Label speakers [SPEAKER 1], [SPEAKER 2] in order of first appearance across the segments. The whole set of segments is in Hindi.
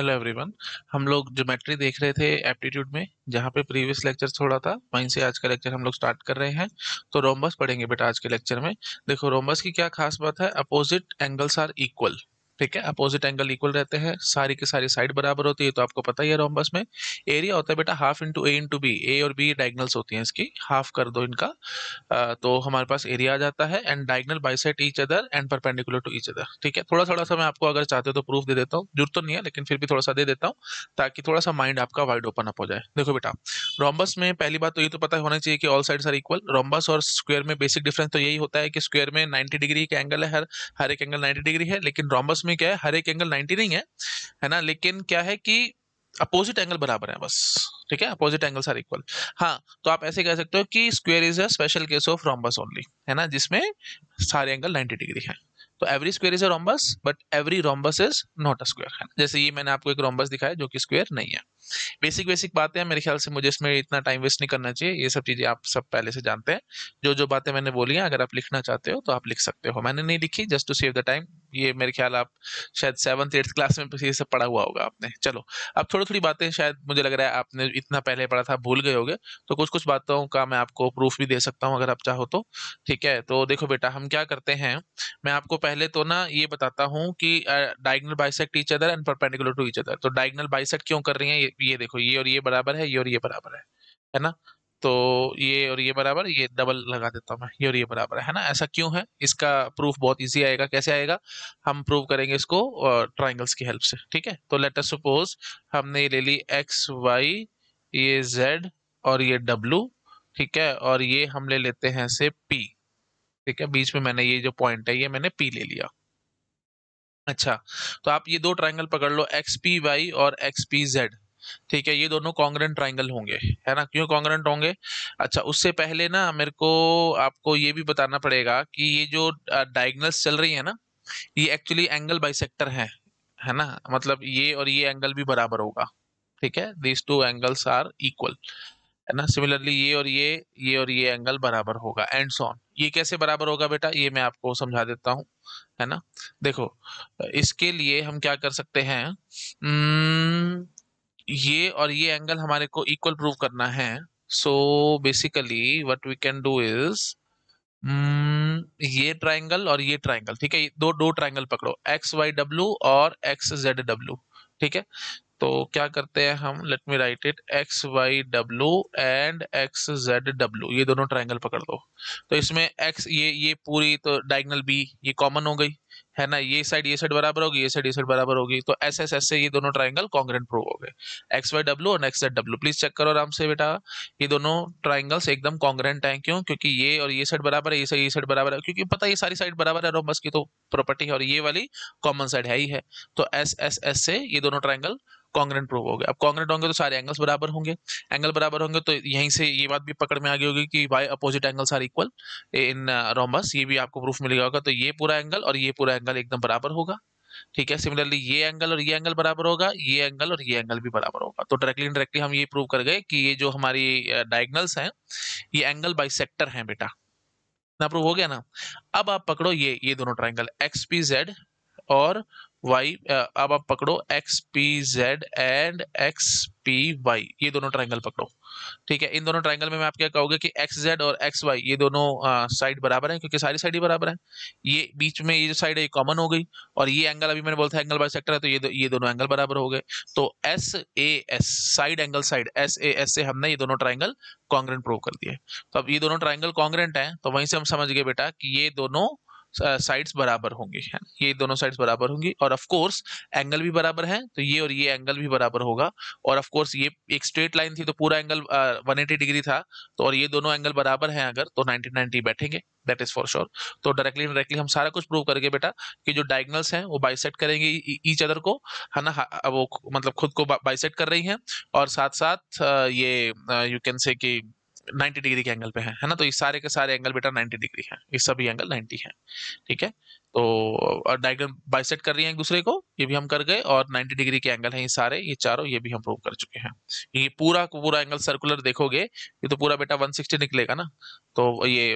[SPEAKER 1] हेलो एवरीवन हम लोग ज्योमेट्री देख रहे थे एप्टीट्यूड में जहाँ पे प्रीवियस लेक्चर छोड़ा था वहीं से आज का लेक्चर हम लोग स्टार्ट कर रहे हैं तो रोमबस पढ़ेंगे बेटा आज के लेक्चर में देखो रोमबस की क्या खास बात है अपोजिट एंगल्स आर इक्वल ठीक है अपोजिट एंगल इक्वल रहते हैं सारी की सारी साइड बराबर होती है तो आपको पता ही है रोमबस में एरिया होता है बेटा half into A into B A और बी डायगनल्स होती हैं इसकी हाफ कर दो इनका आ, तो हमारे पास एरिया आ जाता है and diagonal bisect each other and perpendicular to each other ठीक है थोड़ा थोड़ा सा मैं आपको अगर चाहते हो तो प्रूफ दे देता हूँ जरूरत तो नहीं है लेकिन फिर भी थोड़ा सा दे देता हूँ ताकि थोड़ा सा माइंड आपका वाइड ओपन अप हो जाए देखो बेटा रोमबस में पहली बात तो ये तो पता होना चाहिए कि all side are equal rhombus और स्क्वेयर में बेसिक डिफरेंस तो यही होता है कि स्क्वेयर में नाइन्टी डिग्री का एंगल है हर हर एक एंगल नाइन्टी डिग्री है लेकिन रोमबस में इसमें क्या है हर एक एंगल 90 नहीं है है ना लेकिन क्या है कि अपोजिट एंगल बराबर है बस ठीक है अपोजिट एंगल्स आर इक्वल हाँ तो आप ऐसे कह सकते हो कि square is a special case of rhombus only है ना जिसमें सारे एंगल 90 डिग्री है तो every square is a rhombus but every rhombus is not a square है जैसे ये मैंने आपको एक रॉम्बस दिखाया जो कि स्क्वेयर नहीं है बेसिक बेसिक बातें मेरे ख्याल से मुझे इसमें इतना टाइम वेस्ट नहीं करना चाहिए ये सब चीज़ें आप सब पहले से जानते हैं जो जो बातें मैंने बोली हैं अगर आप लिखना चाहते हो तो आप लिख सकते हो मैंने नहीं लिखी just to save the time ये मेरे ख्याल आप शायद सेवन्थ एट्थ क्लास में ये सब पढ़ा हुआ होगा आपने चलो अब थोड़ी थोड़ी बातें शायद मुझे लग रहा है आपने इतना पहले पढ़ा था भूल गए होगे तो कुछ कुछ बातों का मैं आपको प्रूफ भी दे सकता हूँ अगर आप चाहो तो ठीक है तो देखो बेटा हम क्या करते हैं मैं आपको पहले तो ना ये बताता हूँ कि diagonal bisect each other and perpendicular to each other तो डायगनल बाइसेक्ट क्यों कर रही है ये ये देखो ये और ये बराबर है ये और ये बराबर है है ना तो ये और ये बराबर ये डबल लगा देता हूँ मैं ये और ये बराबर है ना ऐसा क्यों है इसका प्रूफ बहुत इजी आएगा कैसे आएगा हम प्रूव करेंगे इसको ट्राइंगल्स की हेल्प से ठीक है तो लेट अस सपोज हमने ये ले ली एक्स वाई ये जेड और ये डब्लू ठीक है और ये हम ले लेते हैं से पी ठीक है बीच में मैंने ये जो पॉइंट है ये मैंने पी ले लिया अच्छा तो आप ये दो ट्राइंगल पकड़ लो एक्स पी वाई और एक्स पी जेड ठीक है ये दोनों कॉन्ग्रेंट ट्राइंगल होंगे है ना क्यों कॉन्ग्रेंट होंगे अच्छा उससे पहले ना मेरे को आपको ये भी बताना पड़ेगा कि ये जो डायगनल्स चल रही है ना ये एक्चुअली एंगल बाइसेक्टर है है ना मतलब ये और ये एंगल भी बराबर होगा ठीक है these two angles are equal है ना सिमिलरली ये और ये ये और ये एंगल बराबर होगा एंड सॉन ये कैसे बराबर होगा बेटा ये मैं आपको समझा देता हूँ है ना देखो इसके लिए हम क्या कर सकते हैं hmm, ये और ये एंगल हमारे को इक्वल प्रूव करना है so basically what we can do is ये ट्राइंगल और ये ट्राइंगल ठीक है दो दो ट्राइंगल पकड़ो एक्स वाई डब्ल्यू और एक्स जेड डब्ल्यू ठीक है तो क्या करते हैं हम let me write it X Y W and X Z W ये दोनों ट्राइंगल पकड़ दो तो इसमें एक्स ये ये पूरी तो डायगनल बी ये कॉमन हो गई है ना ये साइड ये साइड बराबर होगी ये साइड ये साइड बराबर होगी तो एस एस एस से ये दोनों ट्राइंगल कॉन्ग्रेंट प्रूव हो गए एक्स वाई डब्ल्यू और X Z W please check करो आराम से बेटा ये दोनों ट्राइंगल्स एकदम कॉन्ग्रेंट हैं क्यों क्योंकि ये और ये साइड बराबर है ये साइड ये साइड बराबर है क्योंकि पता ये सारी साइड बराबर है रोमस की तो प्रॉपर्टी है और ये वाली कॉमन साइड है ही है तो एस एस एस से ये दोनों ट्राइंगल कॉन्ग्रेंट प्रूव हो गया अब कॉन्ग्रेंट होंगे तो सारे एंगल्स बराबर होंगे एंगल बराबर होंगे तो यहीं से ये बात भी पकड़ में आ गई होगी कि why opposite angles are equal in rhombus ये भी आपको प्रूफ मिल गया होगा तो ये पूरा एंगल और ये पूरा एंगल एकदम बराबर होगा ठीक है सिमिलरली ये एंगल और ये एंगल बराबर होगा ये एंगल और ये एंगल भी बराबर होगा तो डायरेक्टली इनडायरेक्टली हम ये प्रूव कर गए कि ये जो हमारी डायगनल्स uh, हैं ये एंगल बाई सेक्टर है बेटा ना प्रूव हो गया ना अब आप पकड़ो ये ये दोनों ट्राइंगल एक्स पी जेड और वाई अब आप पकड़ो X P Z and X P Y ये दोनों ट्राइंगल पकड़ो ठीक है इन दोनों ट्राइंगल में मैं आप क्या कहूँगा कि एक्स जेड और एक्स वाई ये दोनों साइड बराबर हैं क्योंकि सारी साइड ही बराबर है ये बीच में ये जो साइड है ये कॉमन हो गई और ये एंगल अभी मैंने बोला था एंगल बाई सेक्टर है तो ये दो, ये दोनों एंगल बराबर हो गए तो S A S side angle side S A S से हमने ये दोनों ट्राइंगल कॉन्ग्रेंट प्रूव कर दिए तो अब ये दोनों ट्राइंगल कॉन्ग्रेंट है तो वहीं से हम समझ गए बेटा कि ये दोनों साइड्स बराबर होंगी ये दोनों साइड्स बराबर होंगी और ऑफ कोर्स एंगल भी बराबर है तो ये और ये एंगल भी बराबर होगा और ऑफ कोर्स ये एक स्ट्रेट लाइन थी तो पूरा एंगल वन एटी डिग्री था तो और ये दोनों एंगल बराबर हैं अगर तो नाइनटी नाइनटी बैठेंगे दैट इज फॉर श्योर तो डायरेक्टली डायरेक्टली हम सारा कुछ प्रूव करके बेटा कि जो डायगनल्स हैं वो बाइसेट करेंगे ईच अदर को है ना वो मतलब खुद को बाइसेट कर रही हैं और साथ साथ ये यू कैन से कि 90 डिग्री के एंगल पे है है ना तो ये सारे के सारे एंगल बेटा 90 डिग्री है ये सभी एंगल 90 है ठीक है तो डायग्राम बाइसेट कर रही हैं एक दूसरे को ये भी हम कर गए और 90 डिग्री के एंगल हैं ये सारे ये चारों ये भी हम प्रूव कर चुके हैं ये पूरा पूरा एंगल सर्कुलर देखोगे ये तो पूरा बेटा 160 निकलेगा ना तो ये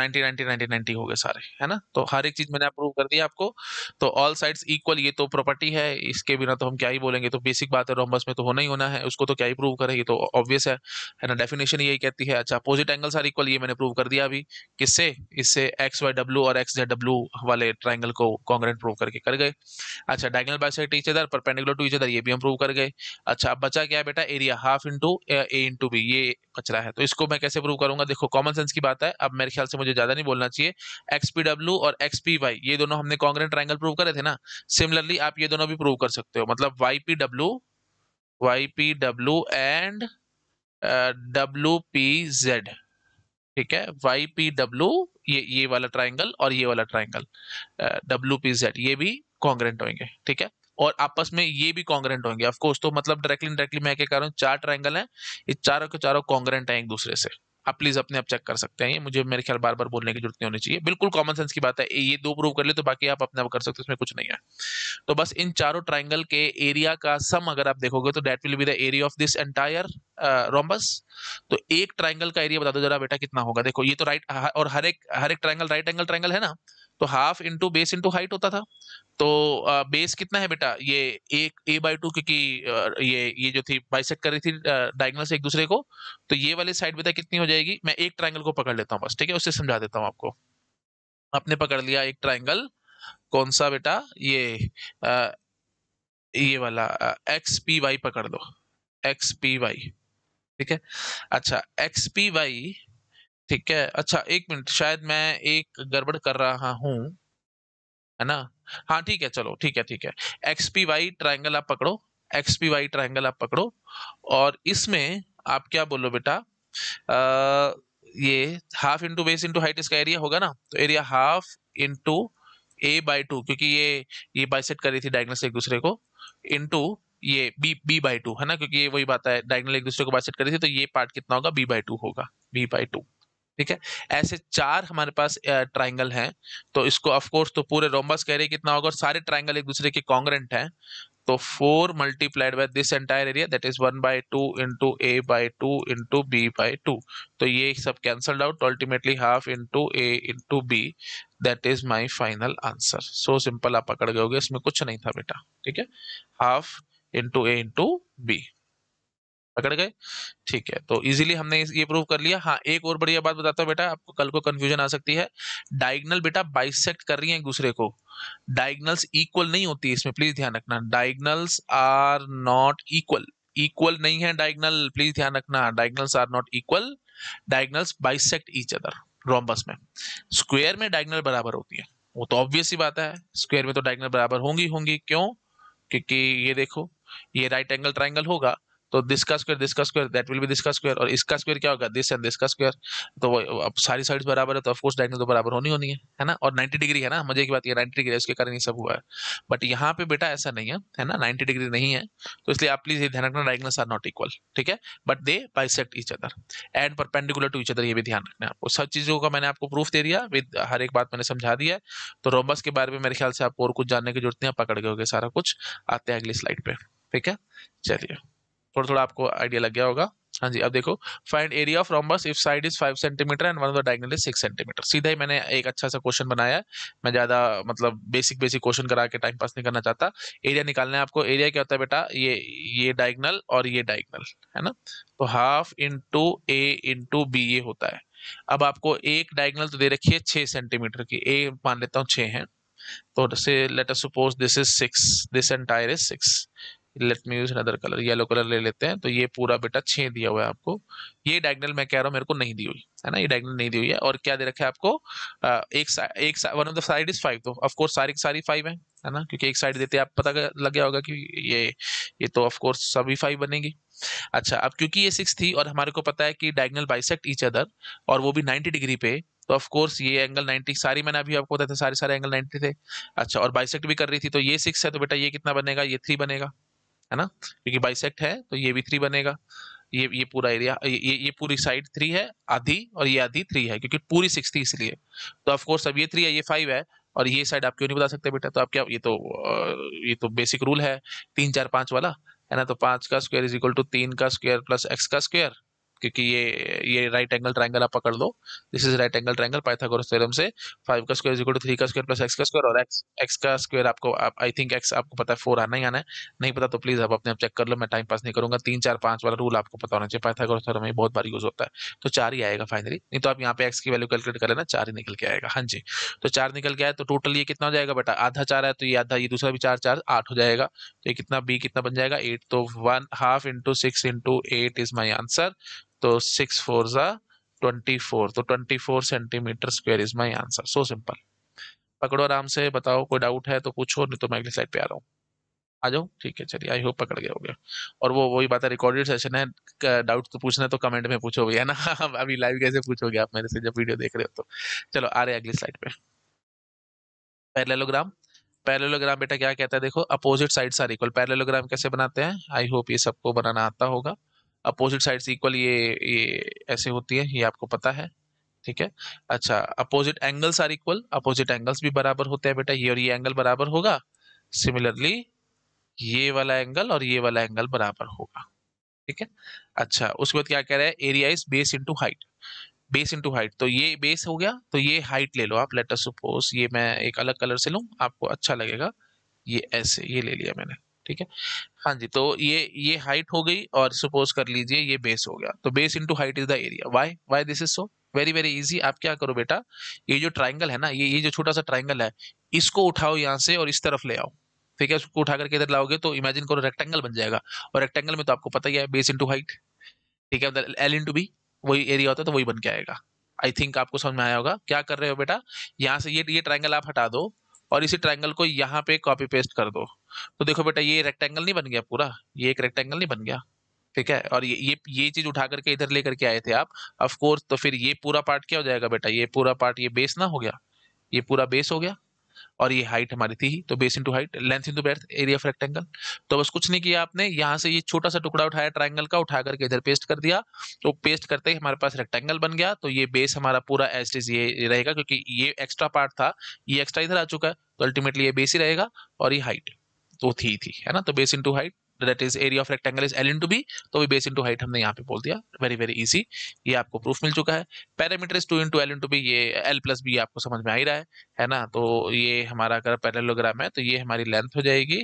[SPEAKER 1] 90 90 90 90 हो गए सारे है ना तो हर एक चीज मैंने प्रूव कर दिया आपको तो ऑल साइड्स इक्वल ये तो प्रॉपर्टी है इसके बिना तो हम क्या ही बोलेंगे तो बेसिक बात है रोमबस में तो होना ही होना है उसको तो क्या ही प्रूव करेगी तो ऑब्वियस है है ना डेफिनेशन यही कहती है अच्छा अपोजिट एंगल्स आर इक्वल ये मैंने प्रूव कर दिया अभी किससे इससे एक्स वाई डब्ल्यू और एक्स जेड डब्ल्यू वाले ट्राइंगल को कॉन्ग्रेंट प्रूव करके कर गए अच्छा diagonal bisect each other perpendicular to each other ये भी हम प्रूव कर गए अच्छा अब बचा क्या बेटा area half into A into B ये कचरा है तो इसको मैं कैसे प्रूव करूंगा देखो कॉमन सेंस की बात है अब मेरे ख्याल से मुझे ज्यादा नहीं बोलना चाहिए एक्सपीडब्ल्यू और एक्सपीवाई ये दोनों हमने कॉन्ग्रेंट ट्राइंगल प्रूव करे थे ना सिमिलरली आप ये दोनों भी प्रूव कर सकते हो मतलब Y P W Y P W and W P Z ठीक है वाई पी डब्ल्यू ये ये वाला ट्राइंगल और ये वाला ट्राइंगल डब्ल्यू पी जेड ये भी कॉन्ग्रेंट होंगे ठीक है और आपस में ये भी कॉन्ग्रेंट होंगे ऑफकोर्स तो मतलब डायरेक्टली डायरेक्टली मैं क्या कह रहा हूँ चार ट्राइंगल है ये चारों के चारों कॉन्ग्रेंट है एक दूसरे से आप प्लीज़ अपने आप चेक कर सकते हैं मुझे मेरे ख्याल बार बार बोलने की जरूरत नहीं होनी चाहिए बिल्कुल कॉमन सेंस की बात है ये दो प्रूव कर ले तो बाकी आप अपने आप कर सकते हो इसमें कुछ नहीं है तो बस इन चारों ट्राइंगल के एरिया का सम अगर आप देखोगे तो that will be the area of this entire rhombus तो एक ट्राइंगल का एरिया बता दो जरा बेटा कितना होगा देखो ये तो राइट और हर एक हर एक ट्राइंगल राइट एंगल ट्राइंगल है ना तो half into base into height होता था तो बेस कितना है बेटा ये एक ए बाई टू क्योंकि ये ये जो थी बाइसेक कर रही थी डायगनल से एक दूसरे को तो ये वाली साइड बेटा कितनी हो जाएगी मैं एक ट्राइंगल को पकड़ लेता हूँ बस ठीक है उससे समझा देता हूँ आपको आपने पकड़ लिया एक ट्राइंगल कौन सा बेटा ये आ, ये वाला एक्स पी वाई पकड़ लो एक्स पी वाई ठीक है अच्छा एक्स पी वाई ठीक है अच्छा एक मिनट शायद मैं एक गड़बड़ कर रहा हूं है ना हाँ ठीक है चलो ठीक है ठीक है एक्स पी वाई ट्राइंगल आप पकड़ो एक्स पी वाई ट्राइंगल आप पकड़ो और इसमें आप क्या बोलो बेटा ये half into base into height इसका एरिया होगा ना तो area half into A by two क्योंकि ये ये बाइसेट कर रही थी डायगनल से एक दूसरे को इंटू ये बी बी बाई टू है ना क्योंकि ये वही बात है डायगनल एक दूसरे को बाइसेट कर रही थी तो ये पार्ट कितना होगा बी बाई टू होगा बी बाई टू ठीक है ऐसे चार हमारे पास ट्राइंगल हैं तो इसको ऑफकोर्स तो पूरे रोमबस कह रहे कितना होगा और सारे ट्राइंगल एक दूसरे के कॉन्ग्रेंट हैं तो four multiplied by this entire area that is one by two into A by two into B by two तो ये सब cancelled out ultimately half into A into B that is my final answer so simple आप पकड़ गए इसमें कुछ नहीं था बेटा ठीक है half into A into B पकड़ गए ठीक है तो इजीली हमने ये प्रूव कर लिया हाँ एक और बढ़िया बात बताता हूँ बेटा आपको कल को कंफ्यूजन आ सकती है डायगनल बेटा बाइसेक्ट कर रही है एक दूसरे को डायगनल्स इक्वल नहीं होती इसमें प्लीज ध्यान रखना diagonals are not equal equal नहीं है डायगनल प्लीज ध्यान रखना diagonals are not equal diagonals bisect each other rhombus में स्क्वेयर में डायगनल बराबर होती है वो तो ऑब्वियस ही बात है स्क्वेयर में तो डायगनल बराबर होंगी होंगी क्यों क्योंकि ये देखो ये राइट एंगल ट्राइंगल होगा तो दिस का स्क्वायर दिस का स्क्वायर दैट विल भी दिस का स्क्वायर और इसका स्क्वायर क्या होगा दिस एंड दिस का स्क्वायर तो वो अब सारी साइड्स बराबर है तो ऑफकोर्स डाइंगल तो बराबर होनी होनी है है ना और 90 डिग्री है ना मजे की बात ये 90 डिग्री है इसके कारण ये सब हुआ है बट यहाँ पे बेटा ऐसा नहीं है है ना 90 डिग्री नहीं है तो इसलिए आप प्लीज ये ध्यान रखना डाइंगल्स आर नॉट इक्वल ठीक है but they bisect each other and perpendicular to each other ये भी ध्यान रखना है आपको सब चीज़ों का मैंने आपको प्रूफ दे दिया विद हर एक बात मैंने समझा दिया तो रोमबस के बारे में मेरे ख्याल से आपको और कुछ जानने की जरूरत नहीं पकड़ गए सारा कुछ आते हैं अगली स्लाइड पे ठीक है चलिए थोड़ा थोड़ा आपको आइडिया लग गया होगा हाँ जी अब देखो find area of rhombus if side is five centimetre and one of the diagonal is six centimetre सीधा ही मैंने एक अच्छा सा क्वेश्चन बनाया है मैं ज्यादा मतलब बेसिक बेसिक क्वेश्चन करा के टाइम पास नहीं करना चाहता एरिया निकालना है आपको एरिया क्या होता है बेटा ये ये डायगनल और ये डायगनल है ना तो half into A into B ये होता है अब आपको एक डायगनल तो दे रखी है छः सेंटीमीटर की ए मान लेता हूँ छह है तो से let us suppose this is six this entire is six let me use other colour yellow colour ले लेते हैं तो ये पूरा बेटा छे दिया हुआ है आपको ये डायगनल मैं कह रहा हूँ मेरे को नहीं दी हुई है ना ये डायगनल नहीं दी हुई है और क्या दे रखा है आपको एक एक one of the side is five तो ऑफकोर्स सारी सारी फाइव है है ना क्योंकि एक साइड देते आप पता लग गया होगा कि ये ये तो ऑफकोर्स सभी फाइव बनेगी अच्छा अब क्योंकि ये सिक्स थी और हमारे को पता है कि डायगनल बाइसेक्ट ईच अदर और वो भी नाइन्टी डिग्री पे तो ऑफ कोर्स ये एंगल नाइन्टी सारी मैंने अभी आपको बताया था सारे सारे एंगल नाइन्टी थे अच्छा और बाइसेक्ट भी कर रही थी तो ये सिक्स है तो बेटा ये कितना बनेगा ये थ्री बनेगा है ना क्योंकि बाइसेक्ट है तो ये भी थ्री बनेगा ये ये पूरा एरिया ये ये पूरी साइड थ्री है आधी और ये आधी थ्री है क्योंकि पूरी सिक्स थी इसलिए तो ऑफकोर्स अब ये थ्री है ये फाइव है और ये साइड आप क्यों नहीं बता सकते बेटा तो आप क्या ये तो ये तो बेसिक रूल है तीन चार पाँच वाला है ना तो पाँच का स्क्वायर इज इक्वल टू तीन का स्क्वायर प्लस एक्स का स्क्वायर क्योंकि ये ये राइट एंगल ट्राइंगल आप पकड़ लो this is right angle triangle Pythagoras theorem से फाइव का स्क्वायर इक्वल टू थ्री का स्क्वायर प्लस एक्स का स्क्वायर और एक्स एक्स का स्क्वायर आपको आई थिंक एक्स आपको पता है फोर आना ही आना है नहीं पता तो प्लीज आप अपने आप चेक कर लो मैं टाइम पास नहीं करूंगा तीन चार पांच वाला रूल आपको पता होना चाहिए पाइथागोरस थ्योरम में बहुत बार यूज होता है तो चार ही आएगा फाइनली नहीं तो आप यहाँ पे एक्स की वैल्यू कैलकुलेट कर लेना चार ही निकल के आएगा हाँ जी तो चार निकल के आए तो टोटल ये कितना हो जाएगा बेटा आधा चार है तो ये आधा ये दूसरा भी चार चार आठ हो जाएगा तो ये कितना बी कितना बन जाएगा एट तो one half into six into eight is my answer तो सिक्स फोर ज़ा ट्वेंटी फोर तो twenty four centimetre square is my answer so simple पकड़ो आराम से बताओ कोई डाउट है तो पूछो नहीं तो मैं अगली साइड पे आ रहा हूँ आ जाओ ठीक है चलिए आई होप पकड़ गया हो गया और वो वही बात है रिकॉर्डेड सेशन है डाउट तो पूछना है तो कमेंट में पूछो भैया ना अभी लाइव कैसे पूछोगे आप मेरे से जब वीडियो देख रहे हो तो चलो आ रहे अगली साइड पे पैरेललोग्राम पैरेललोग्राम बेटा क्या कहता है देखो opposite side are equal parallelogram कैसे बनाते हैं आई होप ये सबको बनाना आता होगा अपोजिट साइड्स इक्वल ये ये ऐसे होती है ये आपको पता है ठीक है अच्छा opposite angles are equal opposite angles भी बराबर होते हैं बेटा ये और ये एंगल बराबर होगा सिमिलरली ये वाला एंगल और ये वाला एंगल बराबर होगा ठीक है अच्छा उसके बाद क्या कह रहा है area is base into height base into height तो ये बेस हो गया तो ये हाइट ले लो आप लेटर सपोज ये मैं एक अलग कलर से लूँ आपको अच्छा लगेगा ये ऐसे ये ले लिया मैंने ठीक है हाँ जी तो ये ये हाइट हो गई और सपोज कर लीजिए ये बेस हो गया तो base into height is the area why why this is so very very easy आप क्या करो बेटा ये जो ट्राइंगल है ना ये ये जो छोटा सा ट्राइंगल है इसको उठाओ यहाँ से और इस तरफ ले आओ ठीक है उसको उठा करके इधर लाओगे तो इमेजिन करो रेक्टेंगल बन जाएगा और रेक्टेंगल में तो आपको पता ही है बेस इंटू हाइट ठीक है एल इंटू बी वही एरिया होता है तो वही बन के आएगा आई थिंक आपको समझ में आया होगा क्या कर रहे हो बेटा यहाँ से ये ये ट्राइंगल आप हटा दो और इसी ट्राइंगल को यहाँ पे कॉपी पेस्ट कर दो तो देखो बेटा ये रेक्टेंगल नहीं बन गया पूरा ये एक रेक्टेंगल नहीं बन गया ठीक है और ये ये ये चीज उठा करके इधर लेकर के आए थे आप ऑफ कोर्स तो फिर ये पूरा पार्ट क्या हो जाएगा बेटा ये पूरा पार्ट ये बेस ना हो गया ये पूरा बेस हो गया और ये हाइट हमारी थी तो base into height length into breadth area of rectangle तो बस कुछ नहीं किया आपने यहाँ से ये छोटा सा टुकड़ा उठाया ट्राइंगल का उठा करके इधर पेस्ट कर दिया तो पेस्ट करते ही हमारे पास रेक्टेंगल बन गया तो ये बेस हमारा पूरा एस डीज ये रहेगा क्योंकि ये एक्स्ट्रा पार्ट था ये एक्स्ट्रा इधर आ चुका है तो अल्टीमेटली ये बेस ही रहेगा और ये हाइट तो थी थी है ना तो base into height that is area of rectangle is L two B तो भी बेस इंटू हाइट हमने यहाँ पे बोल दिया वेरी वेरी ईजी ये आपको प्रूफ मिल चुका है perimeter is two into L into B ये एल प्लस बी आपको समझ में आ ही रहा है है ना तो ये हमारा अगर पैरेलोग्राम है तो ये हमारी लेंथ हो जाएगी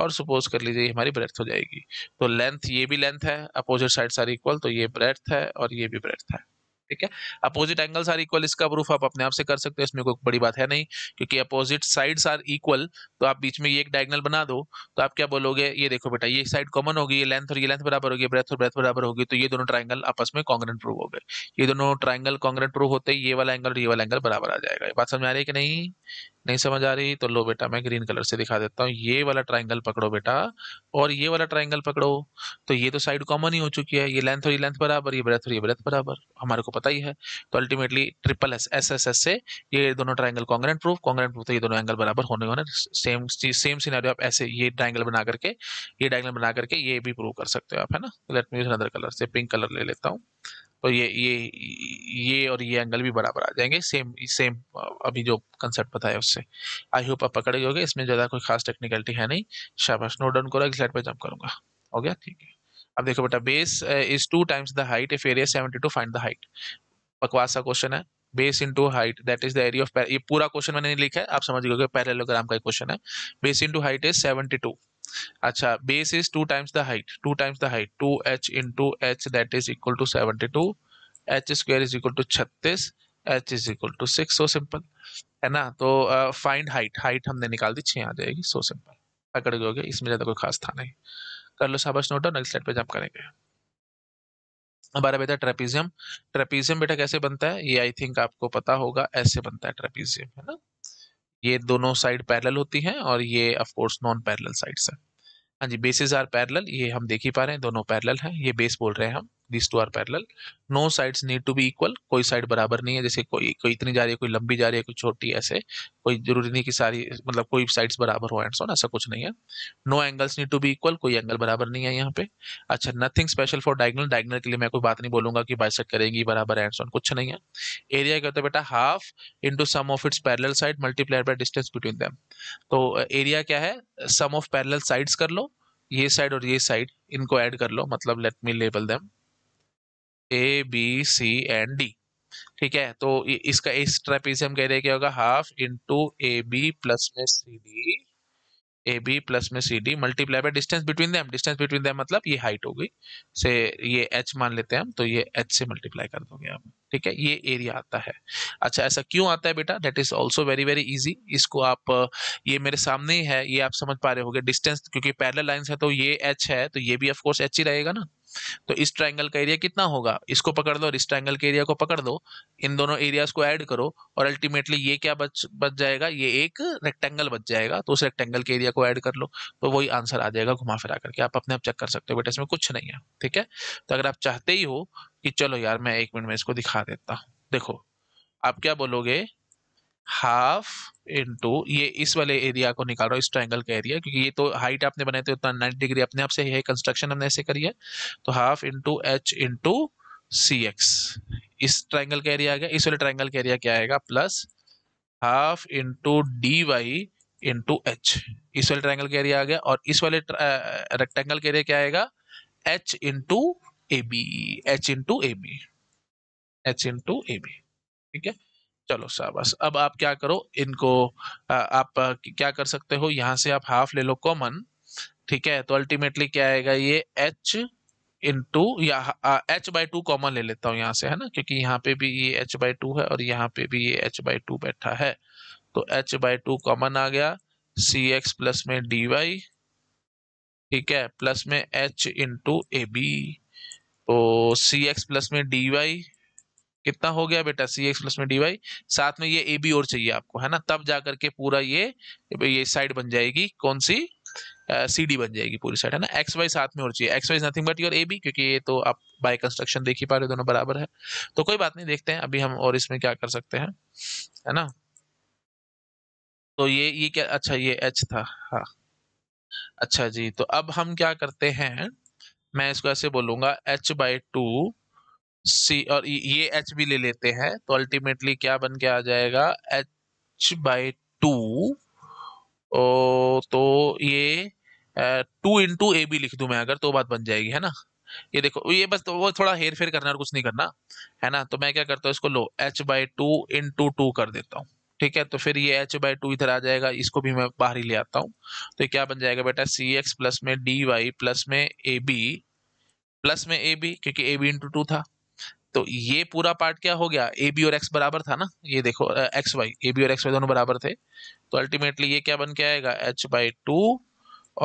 [SPEAKER 1] और सपोज कर लीजिए ये हमारी ब्रेथ हो जाएगी तो लेंथ ये भी लेंथ है अपोजिट साइड सारी इक्वल तो ये ब्रेथ है और ये भी ब्रेथ है ठीक है अपोजिट एंगल्स आर इक्वल इसका प्रूफ आप अपने आप से कर सकते हो इसमें कोई बड़ी बात है नहीं क्योंकि अपोजिट साइड्स आर इक्वल तो आप बीच में ये एक डायगनल बना दो तो आप क्या बोलोगे ये देखो बेटा ये साइड कॉमन होगी ये लेंथ और ये लेंथ बराबर होगी ब्रेथ और ब्रेथ बराबर होगी तो ये दोनों ट्राइंगल आपस में कॉन्ग्रेंट प्रूव हो गए ये दोनों ट्राइंगल कॉन्ग्रेंट प्रूव होते ये वाला एंगल और ये वाला एंगल बराबर आ जाएगा बात समझ आ रही है कि नहीं नहीं समझ आ रही तो लो बेटा मैं ग्रीन कलर से दिखा देता हूँ ये वाला ट्राइंगल पकड़ो बेटा और ये वाला ट्राइंगल पकड़ो तो ये तो साइड कॉमन ही हो चुकी है ये लेंथ और ये लेंथ बराबर ये ब्रेथ और ये ब्रेथ बराबर हमारे को पता ही है तो ultimately triple S S S S S ये दोनों triangle congruent proof congruent proof तो ये दोनों एंगल बराबर होने होने सेम सेम सीनारी आप ऐसे ये ट्राइंगल बना करके ये ट्राइंगल बना करके ये भी प्रूव कर सकते हो आप है ना लेट मी अनदर कलर से पिंक कलर ले लेता हूँ तो ये ये ये और ये एंगल भी बराबर आ जाएंगे सेम सेम uh, अभी जो कंसेप्ट बताया उससे आई होप आप पकड़े गए इसमें ज़्यादा कोई खास टेक्निकलिटी है नहीं शाबाश नोट डाउन करो एक स्लाइड पर जम करूँगा हो गया ठीक है अब देखो बेटा base is two times the height if area seventy two find the height बकवास का क्वेश्चन है base two height that is the area of ये पूरा क्वेश्चन मैंने नहीं लिखा है आप समझ गए पैरेललोग्राम का क्वेश्चन है base two height is two अच्छा base is two times the height two times the height two H in two H that is equal to seventy two H square is equal to छत्तीस H is equal to six so simple है ना तो फाइंड हाइट हाइट हमने निकाल दी छः आ जाएगी सो सिंपल पकड़ दोगे इसमें ज़्यादा कोई खास था नहीं कर लो साबस नोट और नेक्स्ट स्लाइड पे जंप करेंगे हमारा बेटा ट्रेपीजियम ट्रेपीजियम बेटा कैसे बनता है ये आई थिंक आपको पता होगा ऐसे बनता है ट्रेपीजियम है ना ये दोनों साइड पैरेलल होती हैं और ये of course non parallel sides हैं हाँ जी बेसिस आर पैरेलल ये हम देख ही पा रहे हैं दोनों पैरेलल हैं ये बेस बोल रहे हैं हम this two are parallel no sides need to be equal कोई साइड बराबर नहीं है जैसे कोई कोई इतनी जा रही है कोई लंबी जा रही है कोई छोटी ऐसे कोई जरूरी नहीं कि सारी मतलब कोई sides बराबर हो एंड सो ऐसा कुछ नहीं है no angles need to be equal कोई एंगल बराबर नहीं है यहाँ पे अच्छा nothing special for diagonal diagonal के लिए मैं कोई बात नहीं बोलूंगा कि bisect करेंगी बराबर एंड सोन कुछ नहीं है एरिया क्या होता है बेटा half into sum of its parallel side multiplier by distance between them तो एरिया क्या है सम ऑफ पैरल साइड्स कर लो ये साइड और ये साइड इनको ऐड कर लो मतलब let me label them A B C and D ठीक है तो इसका इस हम कह रहे क्या होगा half into A B plus में C D A B plus में C D multiply by distance between them distance between them मतलब ये हाइट हो गई से ये एच मान लेते हैं हम तो ये एच से मल्टीप्लाई कर दोगे आप ठीक है ये एरिया आता है अच्छा ऐसा क्यों आता है बेटा that is also very very easy इसको आप ये मेरे सामने ही है ये आप समझ पा रहे होगे डिस्टेंस क्योंकि पैरल लाइन्स है तो ये एच है तो ये भी ऑफकोर्स एच ही रहेगा ना तो इस ट्राइंगल का एरिया कितना होगा इसको पकड़ लो और इस ट्राइंगल के एरिया को पकड़ दो इन दोनों एरियाज को ऐड करो और अल्टीमेटली ये क्या बच बच जाएगा ये एक रेक्टेंगल बच जाएगा तो उस रेक्टेंगल के एरिया को ऐड कर लो तो वही आंसर आ जाएगा घुमा फिरा करके आप अपने आप चेक कर सकते हो बेटा इसमें कुछ नहीं है ठीक है तो अगर आप चाहते ही हो कि चलो यार मैं एक मिनट में इसको दिखा देता हूँ देखो आप क्या बोलोगे हाफ इंटू ये इस वाले एरिया को निकाल रहा हूँ इस ट्राइंगल का एरिया क्योंकि ये तो हाइट आपने बनाई थी उतना नाइन्टी डिग्री अपने आप से है कंस्ट्रक्शन हमने ऐसे करी है तो half into H into C X इस ट्राइंगल का एरिया आ गया इस वाले ट्राइंगल का एरिया क्या आएगा plus half into D Y into H इस वाले ट्राइंगल का एरिया आ गया और इस वाले रेक्टेंगल का एरिया क्या आएगा H into A B H into A B H into A B ठीक है चलो शाबाश अब आप क्या करो इनको आप क्या कर सकते हो यहाँ से आप हाफ ले लो कॉमन ठीक है तो अल्टीमेटली क्या आएगा ये एच इन टू या एच बाई टू कॉमन ले लेता हूँ यहाँ से है ना क्योंकि यहाँ पे भी ये एच बाई टू है और यहाँ पे भी ये एच बाई टू बैठा है तो एच बाई टू कॉमन आ गया सी एक्स प्लस में डी वाई ठीक है प्लस में H in into A B तो सी एक्स प्लस में डी वाई कितना हो गया बेटा सी एक्स प्लस में डी वाई साथ में ये ए बी और चाहिए आपको है ना तब जा करके पूरा ये ये साइड बन जाएगी कौन सी सी uh, डी बन जाएगी पूरी साइड है ना एक्स वाई साथ में और चाहिए X Y nothing but your A B क्योंकि ये तो आप बाय कंस्ट्रक्शन देख ही पा रहे हो दोनों बराबर है तो कोई बात नहीं देखते हैं अभी हम और इसमें क्या कर सकते हैं है ना तो ये ये क्या अच्छा ये एच था हाँ अच्छा जी तो अब हम क्या करते हैं मैं इसको ऐसे बोलूंगा एच बाई टू सी और ये एच भी ले लेते हैं तो अल्टीमेटली क्या बन के आ जाएगा एच बाई टू तो ये टू इंटू ए बी लिख दू मैं अगर तो बात बन जाएगी है ना ये देखो ये बस तो वो थोड़ा हेर फेर करना और कुछ नहीं करना है ना तो मैं क्या करता हूँ इसको लो H by two into two कर देता हूँ ठीक है तो फिर ये एच बाई टू इधर आ जाएगा इसको भी मैं बाहर ही ले आता हूँ तो क्या बन जाएगा बेटा सी एक्स प्लस में डी वाई प्लस में ए बी प्लस में ए बी क्योंकि ए बी इंटू टू था तो ये पूरा पार्ट क्या हो गया ए बी और एक्स बराबर था ना ये देखो एक्स वाई ए बी और एक्स वाई दोनों बराबर थे तो अल्टीमेटली ये क्या बन के आएगा एच बाई टू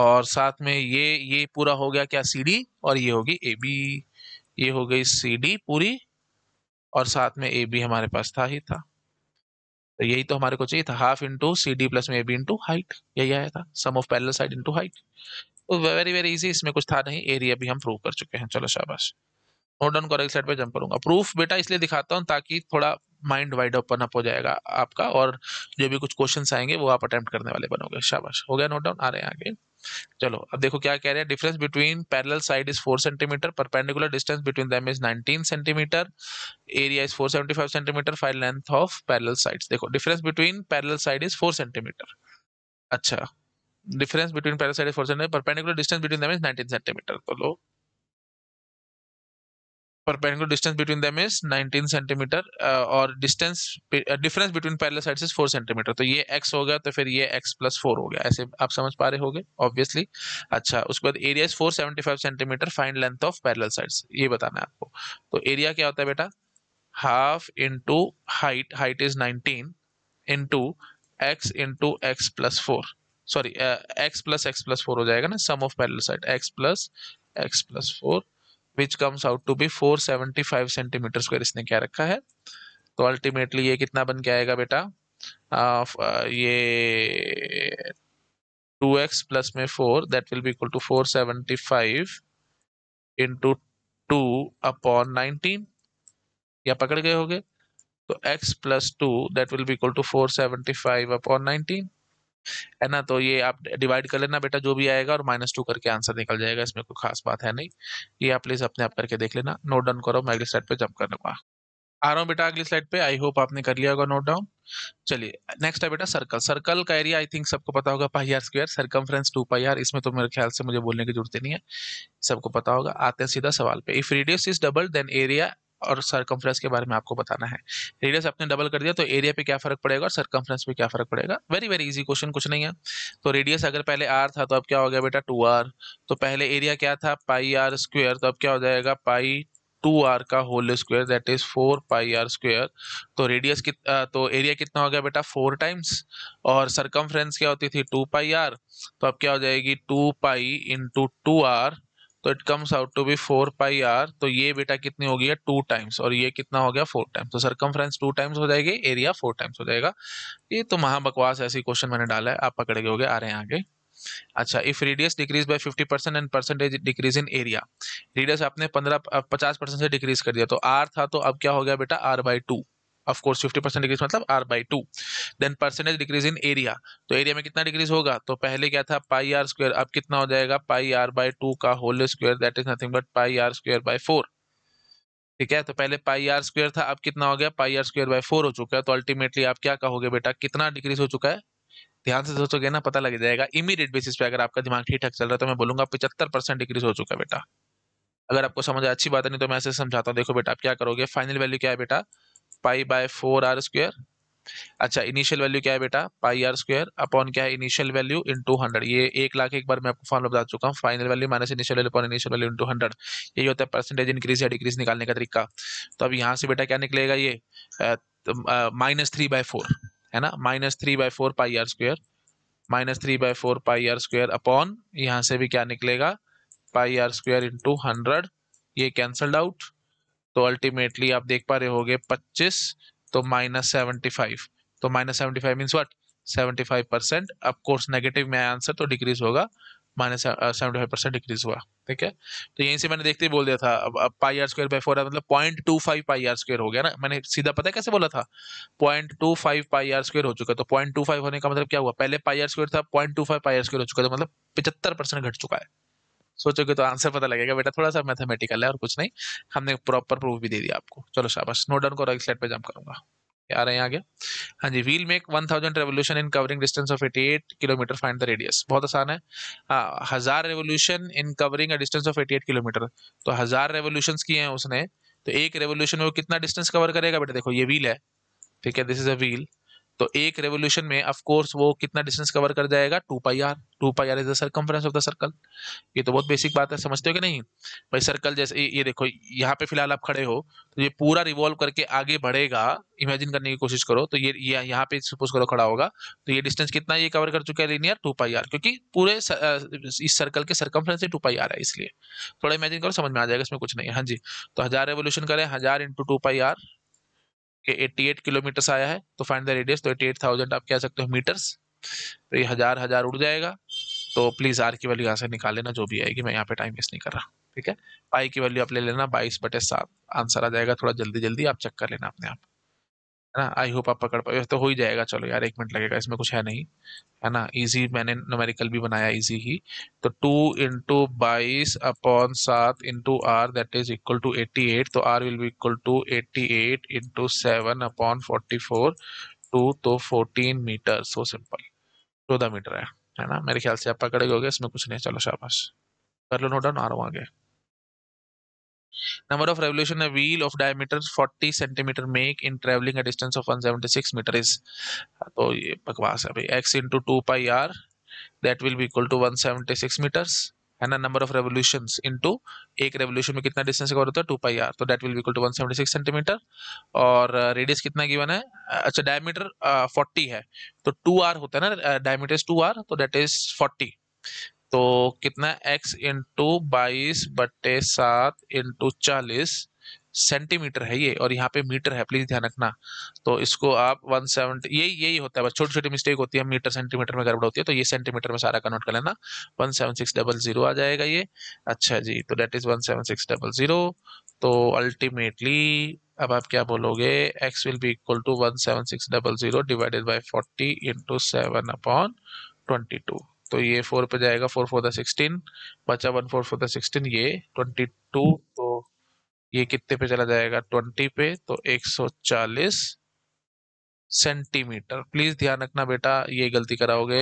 [SPEAKER 1] और साथ में ये ये पूरा हो गया क्या सी डी और ये होगी ए बी ये हो गई सी डी पूरी और साथ में ए बी हमारे पास था ही था तो यही तो हमारे को चाहिए था half into C D plus में ए बी इंटू हाइट यही आया था sum of parallel side into height very very easy इसमें कुछ था नहीं एरिया भी हम प्रूव कर चुके हैं चलो शाबाश होल्ड ऑन करो एक साइड पे जंप करूंगा प्रूफ बेटा इसलिए दिखाता हूँ ताकि थोड़ा माइंड वाइड ओपन अप हो जाएगा आपका और जो भी कुछ क्वेश्चन आएंगे वो आप अटेम्प्ट करने वाले बनोगे शाबाश हो गया नोट डाउन आ रहे हैं आगे चलो अब देखो क्या कह रहे हैं difference between parallel side is four centimetre perpendicular distance between them is nineteen centimetre area is four seventy five centimetre five length of parallel side देखो difference between parallel side is four centimetre अच्छा difference between parallel side is four centimetre perpendicular distance between them is nineteen centimetre तो लो perpendicular distance between them is 19 centimetre uh, और distance difference between parallel sides is 4 centimetre तो ये x हो गया तो फिर ये x प्लस फोर हो गया ऐसे आप समझ पा रहे हो गए ऑब्वियसली अच्छा उसके बाद area is 475 centimetre find length of parallel sides ये बताना है आपको तो एरिया क्या होता है बेटा half into height height is 19 into x into X plus four sorry x plus X plus four हो जाएगा ना sum of parallel side x plus X plus four which comes out to be 475 centimetre square इसने क्या रखा है तो अल्टीमेटली ये कितना बन के आएगा बेटा uh, ये टू एक्स प्लस में four that will be equal to four seventy five into two upon nineteen या पकड़ गए होगे तो x plus two that will be equal to four seventy five upon nineteen है ना तो ये आप डिवाइड कर लेना बेटा जो भी आएगा और माइनस टू करके आंसर निकल जाएगा इसमें कोई खास बात है नहीं ये आप प्लीज अपने आप करके देख लेना नोट डाउन करो मैं अगली स्लाइड पे जंप करने का आ रहा हूँ बेटा अगली स्लाइड पे आई होप आपने कर लिया होगा नोट डाउन चलिए नेक्स्ट है बेटा सर्कल सर्कल का एरिया आई थिंक सबको पता होगा pi R square circumference two pi R इसमें तो मेरे ख्याल से मुझे बोलने की जरूरत नहीं है सबको पता होगा आते हैं सीधा सवाल पे if radius is double then area और सरकमफ्रेंस के बारे में आपको बताना है रेडियस आपने डबल कर दिया तो एरिया पे क्या फर्क पड़ेगा और सरकमफ्रेंस पे क्या फर्क पड़ेगा वेरी वेरी इजी क्वेश्चन कुछ नहीं है तो रेडियस अगर पहले आर था तो अब क्या हो गया बेटा टू आर तो पहले एरिया क्या था पाई आर स्क्वेयर तो अब क्या हो जाएगा पाई टू आर का whole square that is four pi are square तो रेडियस कित तो एरिया कितना हो गया बेटा फोर टाइम्स और सरकमफ्रेंस क्या होती थी टू पाई आर तो अब क्या हो जाएगी two pi into two R तो it comes out to be four pi are तो ये बेटा कितनी हो गई है टू टाइम्स और ये कितना हो गया फोर टाइम्स तो सरकमफ्रेंस टू टाइम्स हो जाएगी एरिया फोर टाइम्स हो जाएगा ये तो महा बकवास ऐसी क्वेश्चन मैंने डाला है आप पकड़ गए हो गए आ रहे हैं आगे अच्छा if radius decrease by 50 percent and percentage decrease in area radius आपने 15 50 परसेंट से डिक्रीज कर दिया तो आर था तो अब क्या हो गया बेटा R by two of course 50 percent decrease मतलब R by two then percentage decrease in area तो एरिया में कितना डिक्रीज होगा तो पहले क्या था पाई आर स्क्वायर अब कितना हो जाएगा पाई आर बाई टू का whole square that is nothing but pi R square by four ठीक है तो पहले पाई आर स्क्वायर था अब कितना हो गया pi R square by four हो चुका है तो अल्टीमेटली आप क्या कहोगे बेटा कितना डिक्रीज हो चुका है ध्यान से सोचोगे ना पता लग जाएगा इमीडिएट बेसिस पे अगर आपका दिमाग ठीक ठाक चल रहा है तो मैं बोलूंगा पचहत्तर परसेंट डिक्रीज हो चुका है बेटा अगर आपको समझ अच्छी बात है नहीं तो मैं ऐसे समझाता हूँ देखो बेटा आप क्या करोगे फाइनल वैल्यू क्या है बेटा pi by four r square अच्छा इनिशियल वैल्यू क्या है बेटा पाई आर स्क्वेयर अपॉन क्या है initial value into hundred ये एक लाख एक बार मैं आपको फॉर्मला बता चुका हूँ final value minus initial value upon initial value into hundred यही होता है परसेंटेज इंक्रीज या डिक्रीज निकालने का तरीका तो अब यहाँ से बेटा क्या निकलेगा ये माइनस थ्री बाय फोर है ना minus three by four pi are square minus three by four pi are square upon यहाँ से भी क्या निकलेगा pi are square into hundred ये कैंसल्ड आउट तो अल्टीमेटली आप देख पा रहे होगे 25 तो माइनस सेवेंटी फाइव तो minus seventy five means what seventy five percent अब कोर्स नेगेटिव में आया आंसर तो डिक्रीज होगा minus seventy five percent decrease हुआ ठीक है तो यहीं से मैंने देखते ही बोल दिया था अब अब pi r square by four मतलब point two five pi r square हो गया ना मैंने सीधा पता है कैसे बोला था point two five pi r square हो चुका तो पॉइंट टू फाइव होने का मतलब क्या हुआ पहले पाई आर स्क्र था point two five pi r square हो चुका था तो मतलब पचहत्तर परसेंट घट चुका है सोचोगे तो आंसर पता लगेगा बेटा थोड़ा सा मैथमेटिकल है और कुछ नहीं हमने प्रॉपर प्रूफ भी दे दिया आपको चलो शाबाश नो डाउन करो स्लाइड पे जंप करूंगा आ रहे हैं आगे हाँ जी wheel make 1000 revolution in covering distance of 88 kilometre find the radius बहुत आसान है हाँ हजार revolution in covering a distance of 88 kilometre तो हजार रेवोल्यूशन किए हैं उसने तो एक रेवोल्यूशन में वो कितना डिस्टेंस कवर करेगा बेटा देखो ये व्हील है ठीक है दिस इज अ व्हील तो एक रेवोल्यूशन में ऑफ कोर्स वो कितना डिस्टेंस कवर कर जाएगा two pi r two pi r is the circumference of the circle ये तो बहुत बेसिक बात है समझते हो कि नहीं भाई सर्कल जैसे ये देखो यहाँ पे फिलहाल आप खड़े हो तो ये पूरा रिवॉल्व करके आगे बढ़ेगा इमेजिन करने की कोशिश करो तो ये यह, यहाँ पे सपोज करो खड़ा होगा तो ये डिस्टेंस कितना ये कवर कर चुका है लीनियर टू पाई आर क्योंकि पूरे इस सर्कल के सर्कम्फ्रेंस से टू पाई आर है इसलिए थोड़ा इमेजिन करो समझ में आ जाएगा इसमें कुछ नहीं हाँ जी तो हजार रेवोल्यूशन करें हजार into two pi r eighty eight kilometres आया है तो फाइंड द रेडियस तो 88,000 एट थाउजेंड आप कह सकते हो मीटर्स तो ये हज़ार हज़ार उड़ जाएगा तो प्लीज़ आर की वैल्यू यहाँ से निकाल लेना जो भी आएगी मैं यहाँ पे टाइम वेस्ट नहीं कर रहा ठीक है पाई की वैल्यू आप ले लेना बाईस बटे सात आंसर आ जाएगा थोड़ा जल्दी जल्दी आप चेक कर लेना अपने आप है ना आई होप आप पकड़ पाए तो हो ही जाएगा चलो यार एक मिनट लगेगा इसमें कुछ है नहीं है ना इजी मैंने नोमेरिकल भी बनाया इजी ही तो टू इंटू बाईस अपॉन सात into r that is equal to eighty eight तो r will be equal to eighty eight into seven upon forty four two तो फोर्टीन मीटर सो सिंपल चौदह मीटर है है ना मेरे ख्याल से आप पकड़े गए इसमें कुछ नहीं चलो शाबाश कर लो नोट डाउन आ रहा हूँ आगे Number of revolution a wheel of diameter 40 centimeter make in traveling a distance of 176 meter is तो ये बकवास है भाई x into 2 pi r that will be equal to 176 meters है ना नंबर ऑफ रेवोल्यूशन इंटू एक रेवोल्यूशन में कितना डिस्टेंस कवर होता है 2 pi r तो that will equal to 176 centimetre और रेडियस कितना गिवन है अच्छा डायमीटर 40 है तो टू होता है ना डायमीटर इज टू तो डेट इज 40 तो कितना x इंटू बाईस बट्टे सात इंटू चालीस सेंटीमीटर है ये और यहाँ पे मीटर है प्लीज ध्यान रखना तो इसको आप 170 यही यही होता है बस छोटी छोटी मिस्टेक होती है मीटर सेंटीमीटर में गड़बड़ होती है तो ये सेंटीमीटर में सारा कन्वर्ट कर लेना 17600 आ जाएगा ये अच्छा जी तो डेट इज 17600 तो अल्टीमेटली अब आप क्या बोलोगे x will be equal to zero divided by forty into seven upon twenty two तो ये फोर पे जाएगा फोर फोर दिक्सटीन बचा वन फोर फोर दिक्सटीन ये ट्वेंटी टू तो ये कितने पे चला जाएगा ट्वेंटी पे तो एक सौ चालीस सेंटीमीटर प्लीज ध्यान रखना बेटा ये गलती कराओगे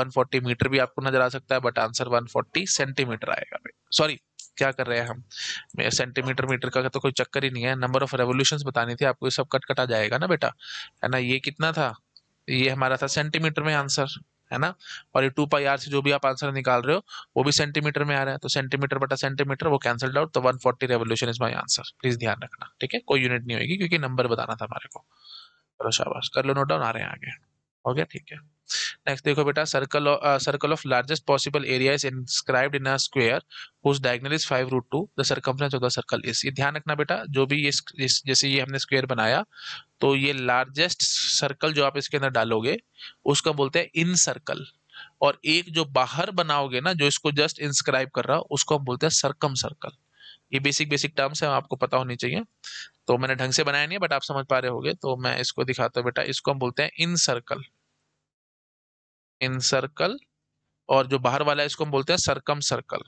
[SPEAKER 1] 140 मीटर भी आपको नजर आ सकता है बट आंसर 140 सेंटीमीटर आएगा सॉरी क्या कर रहे हैं हम सेंटीमीटर मीटर का तो कोई चक्कर ही नहीं है नंबर ऑफ रेवोल्यूशन बतानी थी आपको ये सब कट कटा जाएगा ना बेटा है ना ये कितना था ये हमारा था सेंटीमीटर में आंसर है ना और ये टू पाई आर से जो भी आप आंसर निकाल रहे हो वो भी सेंटीमीटर में आ रहा है तो सेंटीमीटर बटा सेंटीमीटर वो कैंसल आउट तो 140 forty revolution is my answer please ध्यान रखना ठीक है कोई यूनिट नहीं होगी क्योंकि नंबर बताना था हमारे को चलो शाबाश कर लो नोट डाउन आ रहे हैं आगे हो गया ठीक है नेक्स्ट देखो बेटा circle circle of largest possible area is inscribe in a square whose diagonal is five root two the circumference of the circle is ये ध्यान रखना बेटा जो भी ये जैसे ये हमने स्क्वायर बनाया तो ये लार्जेस्ट सर्कल जो आप इसके अंदर डालोगे उसका बोलते हैं इन सर्कल और एक जो बाहर बनाओगे ना जो इसको जस्ट इंस्क्राइब कर रहा उसको हम बोलते हैं सरकम सर्कल ये बेसिक बेसिक टर्म्स हैं आपको पता होनी चाहिए तो मैंने ढंग से बनाया नहीं बट आप समझ पा रहे होगे तो मैं इसको दिखाता हूँ बेटा इसको हम बोलते हैं इन सर्कल इन सर्कल और जो बाहर वाला है इसको हम बोलते हैं सरकम सर्कल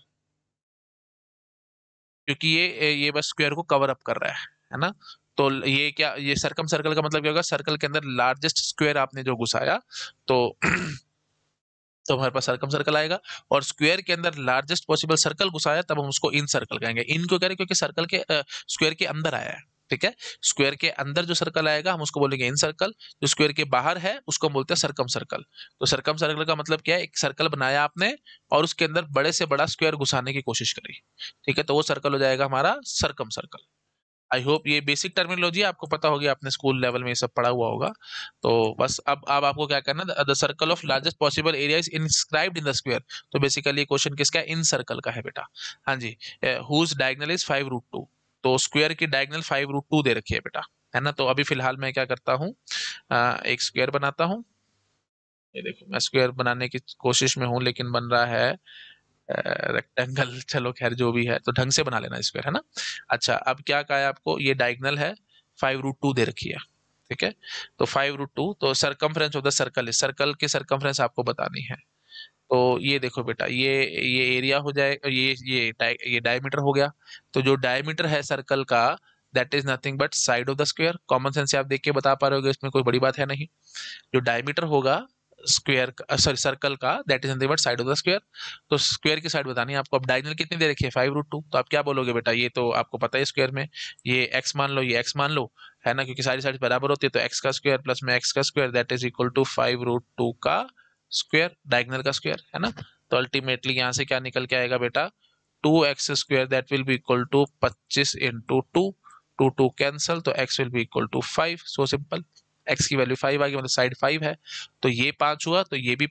[SPEAKER 1] क्योंकि ये ये बस स्क्वायर को कवर अप कर रहा है है ना तो ये क्या ये सरकम सर्कल का मतलब क्या होगा सर्कल के अंदर लार्जेस्ट स्क्वायर आपने जो घुसाया तो तो हमारे पास सर्कम सर्कल आएगा और स्क्वायर के अंदर लार्जेस्ट पॉसिबल सर्कल घुसाया तब हम उसको इन सर्कल कहेंगे इन क्यों कह रहे क्योंकि सर्कल के स्क्वायर के अंदर आया है ठीक है स्क्वायर के अंदर जो सर्कल आएगा हम उसको बोलेंगे इन सर्कल जो स्क्वायर के बाहर है उसको हम बोलते हैं सर्कम सर्कल तो सर्कम सर्कल का मतलब क्या है एक सर्कल बनाया आपने और उसके अंदर बड़े से बड़ा स्क्वायर घुसाने की कोशिश करी ठीक है तो वो सर्कल हो जाएगा हमारा सर्कम सर्कल आई होप ये बेसिक टर्मिनोलॉजी आपको पता होगी आपने स्कूल लेवल में ये सब पढ़ा हुआ होगा तो बस अब अब आपको क्या करना the circle of largest possible area is inscribed in the square तो बेसिकली क्वेश्चन किसका इन सर्कल का है बेटा हाँ जी whose diagonal is five root two तो स्क्वायर की डायगनल फाइव रूट टू दे रखी है बेटा है ना तो अभी फिलहाल मैं क्या करता हूँ एक स्क्वायर बनाता हूँ ये देखो मैं स्क्वायर बनाने की कोशिश में हूँ लेकिन बन रहा है रेक्टेंगल चलो खैर जो भी है तो ढंग से बना लेना स्क्वायर है ना अच्छा अब क्या कहा है आपको ये डायगनल है फाइव रूट टू दे रखी है ठीक है तो फाइव रूट टू तो circum of the circle circle की सरकमफ्रेंस आपको बतानी है तो ये देखो बेटा ये ये एरिया हो जाए ये ये ये डायमीटर हो गया तो जो डायमीटर है सर्कल का that is nothing but side of the square common sense से आप देख के बता पा रहे हो इसमें कोई बड़ी बात है नहीं जो डायमीटर होगा स्क्वेयर सॉरी सर्कल का that is nothing but side of the square तो स्क्वेयर की साइड बतानी है आपको अब डायगनल कितनी दे रखी है फाइव रूट टू तो आप क्या बोलोगे बेटा ये तो आपको पता है स्क्वेयर में ये एक्स मान लो ये एक्स मान लो है ना क्योंकि सारी साइड बराबर होती है तो एक्स का स्क्वेयर प्लस में एक्स का square that is equal to five root two का स्क्वायर डायगनल का स्क्वायर है ना तो अल्टीमेटली यहाँ से क्या निकल के आएगा बेटा two x square that will be equal to पच्चीस into two two two cancel तो x will be equal to five so simple x की वैल्यू फाइव आ गई मतलब साइड फाइव है तो ये पाँच हुआ तो ये भी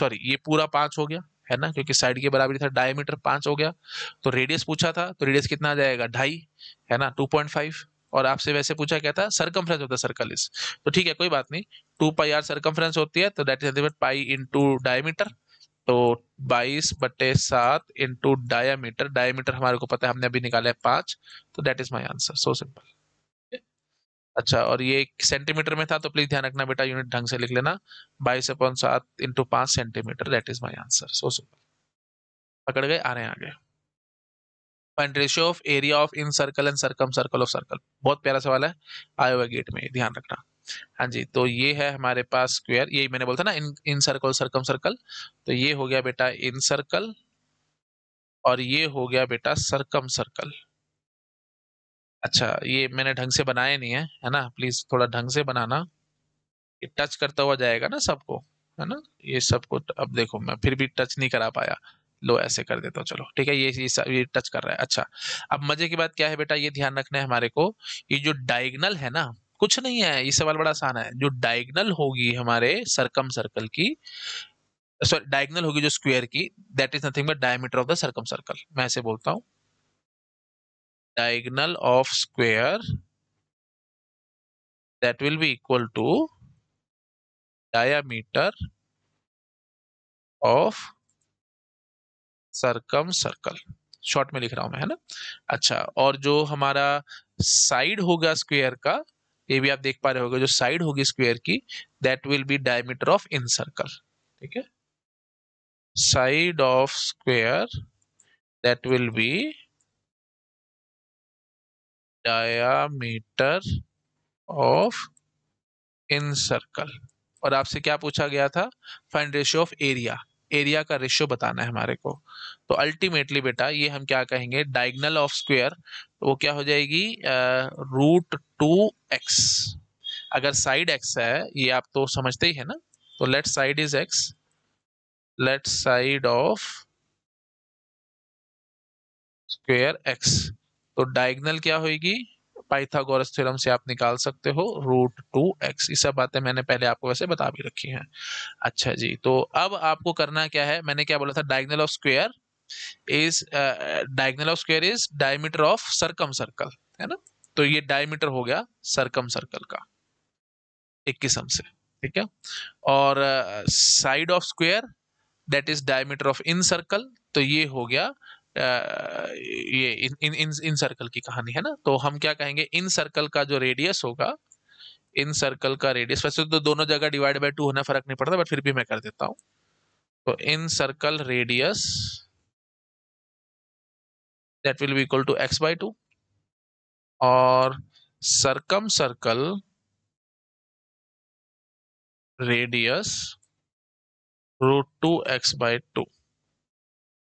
[SPEAKER 1] सॉरी ये पूरा पाँच हो गया है ना क्योंकि साइड के बराबर था डायमीटर पाँच हो गया तो रेडियस पूछा था तो रेडियस कितना आ जाएगा ढाई है ना टू पॉइंट फाइव और आपसे वैसे पूछा क्या था सरकम होता है सर्कल इस तो ठीक है कोई बात नहीं टू पाई आर सरकमफ्रेंस होती है तो that is ultimate pi into diameter तो 22 बटे सात इंटू डायामीटर डायमीटर हमारे को पता है हमने अभी निकाला है पांच तो that is my answer so simple अच्छा और ये सेंटीमीटर में था तो प्लीज ध्यान रखना बेटा यूनिट ढंग से लिख लेना बाईस अपॉन सात इंटू पांच centimetre that is my answer so simple पकड़ गए आ रहे हैं आगे point ratio of area of incircle and circumcircle of circle बहुत प्यारा सवाल है आयोवा गेट में ध्यान रखना हाँ जी तो ये है हमारे पास स्क्वेयर यही मैंने बोला था ना in incircle circumcircle तो ये हो गया बेटा इन सर्कल और ये हो गया बेटा सर्कम सर्कल अच्छा ये मैंने ढंग से बनाया नहीं है है ना प्लीज थोड़ा ढंग से बनाना ये टच करता हुआ जाएगा ना सबको है ना ये सबको अब देखो मैं फिर भी टच नहीं करा पाया लो ऐसे कर देता हूँ चलो ठीक है ये ये, ये टच कर रहा है अच्छा अब मजे की बात क्या है बेटा ये ध्यान रखना है हमारे को ये जो डायगनल है ना कुछ नहीं है ये सवाल बड़ा आसान है जो डायगनल होगी हमारे सरकम सर्कल की सॉरी डायगनल होगी जो स्क्वायर की that is nothing but diameter of the circumcircle मैं ऐसे बोलता हूं diagonal of square that will be equal to diameter of circumcircle short में लिख रहा हूं मैं है ना अच्छा और जो हमारा साइड होगा स्क्वायर का ये भी आप देख पा रहे होगे जो साइड होगी स्क्वेयर की that will be diameter of incircle ठीक है side of square that will be diameter of incircle और आपसे क्या पूछा गया था find ratio of area area का रेशियो बताना है हमारे को तो अल्टीमेटली बेटा ये हम क्या कहेंगे डायगनल ऑफ स्क्वेयर वो क्या हो जाएगी रूट टू एक्स अगर साइड एक्स है ये आप तो समझते ही है ना तो let side is x let side of square x तो डायगनल क्या होगी पाइथागोरस थ्योरम से आप निकाल सकते हो रूट टू एक्स ये सब बातें मैंने पहले आपको वैसे बता भी रखी हैं अच्छा जी तो अब आपको करना क्या है मैंने क्या बोला था diagonal of square is diagonal of square is diameter of circumcircle है ना तो ये डायमीटर हो गया सर्कम सर्कल का एक किस्म से ठीक है और side of square that is diameter of incircle तो ये हो गया ये इन इन इन सर्कल की कहानी है ना तो हम क्या कहेंगे इन सर्कल का जो रेडियस होगा इन सर्कल का रेडियस वैसे तो दोनों जगह डिवाइड बाय टू होना फर्क नहीं पड़ता बट फिर भी मैं कर देता हूं तो incircle radius that will be equal to x by two और circumcircle radius root two x by two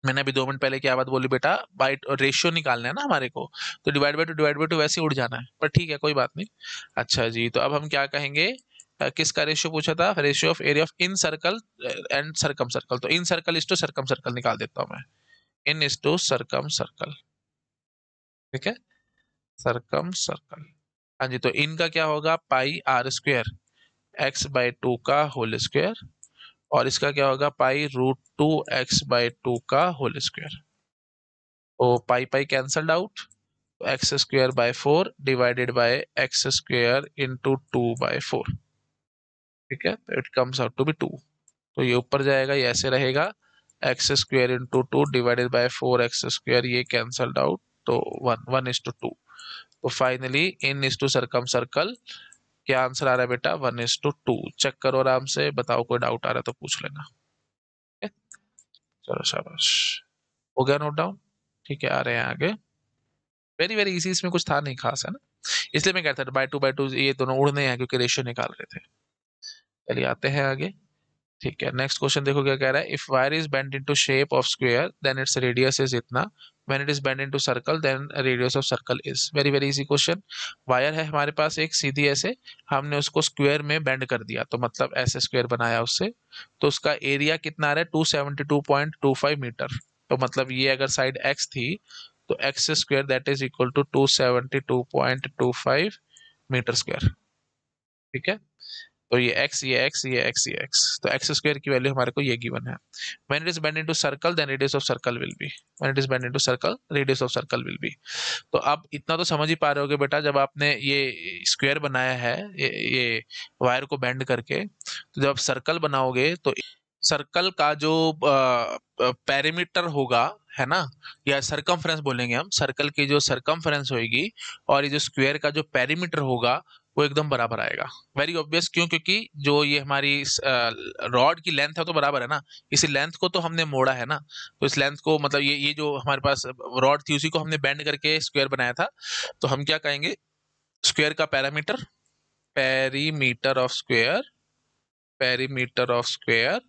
[SPEAKER 1] मैंने अभी दो मिनट पहले क्या बात बोली बेटा बाई रेशियो निकालना है ना हमारे को तो divide by two divide by two वैसे उड़ जाना है पर ठीक है कोई बात नहीं अच्छा जी तो अब हम क्या कहेंगे किसका रेशियो पूछा था ratio of area of incircle and circumcircle तो incircle is to circumcircle निकाल देता हूँ मैं in is to circumcircle ठीक है सर्कम सर्कल हाँ जी तो इनका क्या होगा pi are square x by two का होल स्क्वेयर और इसका क्या होगा pi root two x by two का होल स्क्वायर तो पाई पाई कैंसल्ड आउट तो x square by four divided by x square into two by four ठीक है it comes out to be two तो ये ऊपर जाएगा ये ऐसे रहेगा x square into two divided by four x square ये कैंसल्ड आउट तो one one is two two तो finally n is to circumcircle क्या आंसर आ रहा है बेटा one is two two check करो आराम से बताओ कोई डाउट आ रहा है तो पूछ लेना चलो शाबाश हो गया नोट डाउन ठीक है आ रहे हैं आगे वेरी वेरी इजी इसमें कुछ था नहीं खास है ना इसलिए मैं कहता था बाय टू बाय टू ये दोनों उड़ने हैं क्योंकि रेशियो निकाल रहे थे चलिए आते हैं आगे ठीक है नेक्स्ट क्वेश्चन देखो क्या कह रहा है if wire is bend into shape of square then its radius is इतना when it is bend into circle then radius of circle is very very easy question wire है हमारे पास एक सीधी ऐसे हमने उसको स्क्वायर में बेंड कर दिया तो मतलब ऐसे स्क्वायर बनाया उससे तो उसका एरिया कितना आ रहा है two seventy two point two five metre तो मतलब ये अगर साइड एक्स थी तो x square that is equal to two seventy two point two five metre square ठीक है तो ये x ये x ये x ये x तो x स्क्वायर की वैल्यू हमारे को ये गिवन है when it is bend into circle then radius of circle will be when it is bend into circle radius of circle will be तो आप इतना तो समझ ही पा रहे होगे बेटा जब आपने ये स्क्वायर बनाया है ये, ये वायर को बेंड करके तो जब आप सर्कल बनाओगे तो सर्कल का जो पैरामीटर होगा है ना या सरकमफ्रेंस बोलेंगे हम सर्कल की जो सरकमफ्रेंस होगी और ये जो स्क्वायर का जो पैरामीटर होगा वो एकदम बराबर आएगा वेरी ऑब्वियस क्यों क्योंकि जो ये हमारी रॉड की लेंथ है तो बराबर है ना इसी लेंथ को तो हमने मोड़ा है ना तो इस लेंथ को मतलब ये ये जो हमारे पास रॉड थी उसी को हमने बेंड करके स्क्वायर बनाया था तो हम क्या कहेंगे स्क्वायर का parameter perimeter of square perimeter of square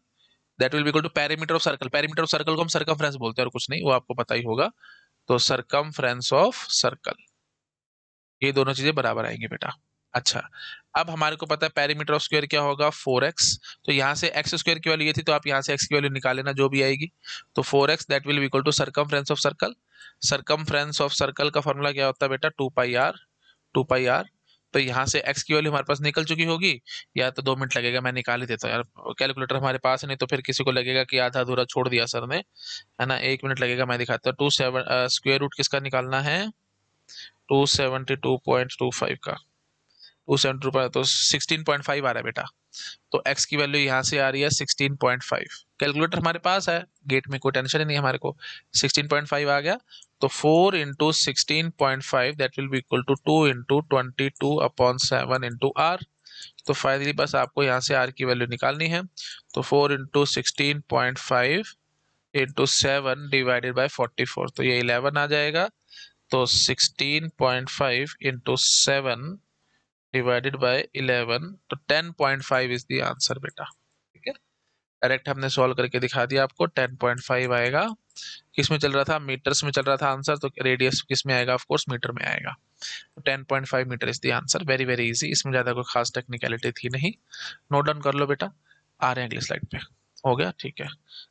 [SPEAKER 1] that will be equal to perimeter of circle perimeter of circle को हम सर्कम बोलते हैं और कुछ नहीं वो आपको पता ही होगा तो सर्कम ऑफ सर्कल ये दोनों चीजें बराबर आएंगी बेटा अच्छा अब हमारे को पता है पैरीमीटर ऑफ स्क्वायर क्या होगा फोर एक्स तो यहाँ से एक्स स्क्वायर की वैल्यू ये थी तो आप यहाँ से एक्स की वैल्यू निकाल लेना जो भी आएगी तो four x that will equal to circum of circle circum of circle का फॉर्मूला क्या होता है बेटा two pi r two pi are तो यहाँ से एक्स की वैल्यू हमारे पास निकल चुकी होगी या तो दो मिनट लगेगा मैं निकाल ही देता हूँ यार कैलकुलेटर हमारे पास नहीं तो फिर किसी को लगेगा कि आधा अधूरा छोड़ दिया सर ने है ना एक मिनट लगेगा मैं दिखाता हूँ टू सेवन स्क्वेयर रूट किसका निकालना है two seventy two point two five का टू सेवन टू पर तो सिक्सटीन पॉइंट फाइव आ रहा है बेटा तो x की वैल्यू यहाँ से आ रही है सिक्सटीन पॉइंट फाइव कैलकुलेटर हमारे पास है गेट में कोई टेंशन ही नहीं हमारे को सिक्सटीन पॉइंट फाइव आ गया तो four into sixteen point five that will be equal to two into twenty two upon seven into r तो फाइनली बस आपको यहाँ से आर की वैल्यू निकालनी है तो four into sixteen point five into seven divided by forty four तो ये इलेवन आ जाएगा तो sixteen point five into seven divided by 11 तो 10.5 इज द आंसर बेटा ठीक है डायरेक्ट हमने सॉल्व करके दिखा दिया आपको 10.5 आएगा किस में चल रहा था मीटर्स में चल रहा था आंसर तो रेडियस किस में आएगा ऑफकोर्स मीटर में आएगा तो 10.5 metre is the answer very very easy इसमें ज़्यादा कोई खास टेक्निकलिटी थी नहीं नोट डाउन कर लो बेटा आ रहे हैं अगले स्लाइड पे हो गया ठीक है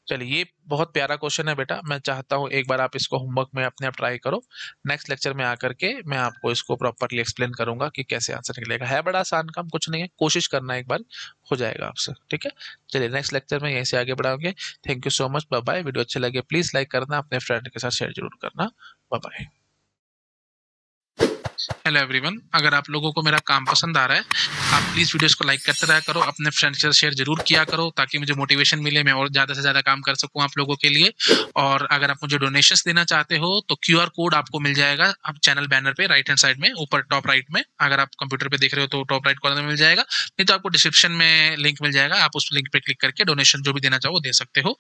[SPEAKER 1] चलिए ये बहुत प्यारा क्वेश्चन है बेटा मैं चाहता हूँ एक बार आप इसको होमवर्क में अपने आप ट्राई करो नेक्स्ट लेक्चर में आकर के मैं आपको इसको प्रॉपरली एक्सप्लेन करूंगा कि कैसे आंसर निकलेगा है बड़ा आसान काम कुछ नहीं है कोशिश करना एक बार हो जाएगा आपसे ठीक है चलिए नेक्स्ट लेक्चर में यहीं से आगे बढ़ाओगे thank you so much bye video अच्छे लगे प्लीज़ लाइक करना अपने फ्रेंड के साथ शेयर जरूर करना बाय हेलो एवरीवन अगर आप लोगों को मेरा काम पसंद आ रहा है आप प्लीज़ वीडियोस को लाइक करते रहा करो अपने फ्रेंड्स के साथ शेयर जरूर किया करो ताकि मुझे मोटिवेशन मिले मैं और ज़्यादा से ज़्यादा काम कर सकूं आप लोगों के लिए और अगर आप मुझे डोनेशंस देना चाहते हो तो क्यू कोड आपको मिल जाएगा आप चैनल बैनर पर राइट हैंड साइड में ऊपर टॉप राइट में अगर आप कंप्यूटर पर देख रहे हो तो टॉप राइट कॉर्नर में मिल जाएगा नहीं तो आपको डिस्क्रिप्शन में लिंक मिल जाएगा आप उस लिंक पर क्लिक करके डोनेशन जो भी देना चाहो दे सकते हो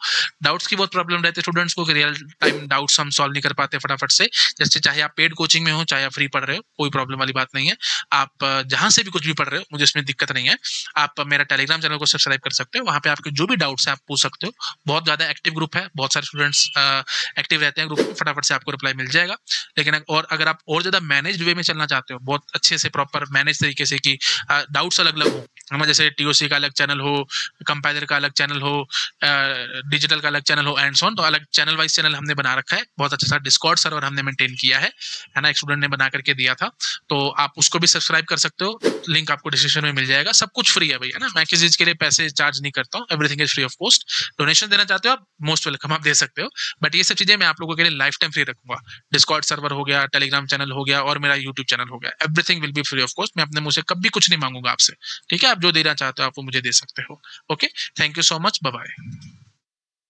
[SPEAKER 1] डाउट्स की बहुत प्रॉब्लम रहती है स्टूडेंट्स को रियल टाइम डाउट्स हम सॉल्व नहीं कर पाते फटाफट से जैसे चाहे आप पेड कोचिंग में हो चाहे आप फ्री पढ़ रहे हो कोई प्रॉब्लम वाली बात नहीं है आप जहां से भी कुछ भी पढ़ रहे हो मुझे इसमें दिक्कत नहीं है आप मेरा टेलीग्राम चैनल को सब्सक्राइब कर सकते हो वहाँ पे आपके जो भी डाउट्स हैं आप पूछ सकते हो बहुत ज़्यादा एक्टिव ग्रुप है बहुत सारे स्टूडेंट्स एक्टिव रहते हैं ग्रुप में फटाफट से आपको रिप्लाई मिल जाएगा लेकिन और अगर आप और ज़्यादा मैनेज वे में चलना चाहते हो बहुत अच्छे से प्रॉपर मैनेज तरीके से कि डाउट्स अलग अलग हो हमें जैसे टीओसी का अलग चैनल हो कंपाइलर का अलग चैनल हो डिजिटल का अलग चैनल हो एंड सोन तो अलग चैनल वाइज चैनल हमने बना रखा है बहुत अच्छा सा डिस्कॉर्ड सर्वर हमने मेंटेन किया है है ना एक स्टूडेंट ने बना करके दिया था तो आप उसको भी सब्सक्राइब कर सकते हो लिंक आपको डिस्क्रिप्शन में मिल जाएगा सब कुछ फ्री है भैया ना मैं किसी चीज के लिए पैसे चार्ज नहीं करता हूँ everything is free of cost donation देना चाहते हो आप मोस्ट वेलकम आप दे सकते हो बट ये सब चीजें मैं आप लोगों के लिए लाइफ टाइम फ्री रखूंगा डिस्कॉर्ड सर्वर हो गया टेलीग्राम चैनल हो गया और मेरा यूट्यूब चैनल हो गया everything will be free of cost मैं अपने मुझे कभी कुछ नहीं मांगूंगा आपसे ठीक है आप जो देना चाहते हो आप वो मुझे दे सकते हो okay thank you so much bye